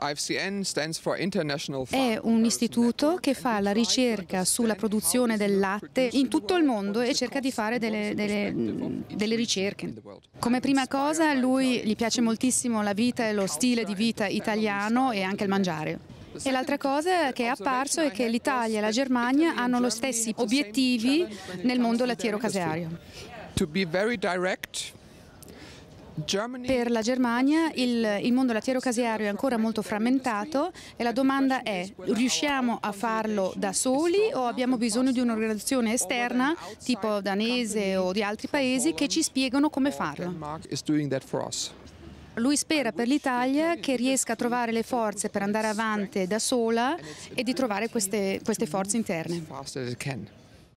IFCN È un istituto che fa la ricerca sulla produzione del latte in tutto il mondo e cerca di fare delle, delle, mm, delle, ricerche. Come prima cosa a lui gli piace moltissimo la vita e lo stile di vita italiano e anche il mangiare. E l'altra cosa che è apparso è che l'Italia e la Germania hanno gli stessi obiettivi nel mondo lattiero-caseario. To be very direct, per la Germania il, il mondo lattiero caseario è ancora molto frammentato e la domanda è riusciamo a farlo da soli o abbiamo bisogno di un'organizzazione esterna tipo danese o di altri paesi che ci spiegano come farlo? Lui spera per l'Italia che riesca a trovare le forze per andare avanti da sola e di trovare queste, queste forze interne.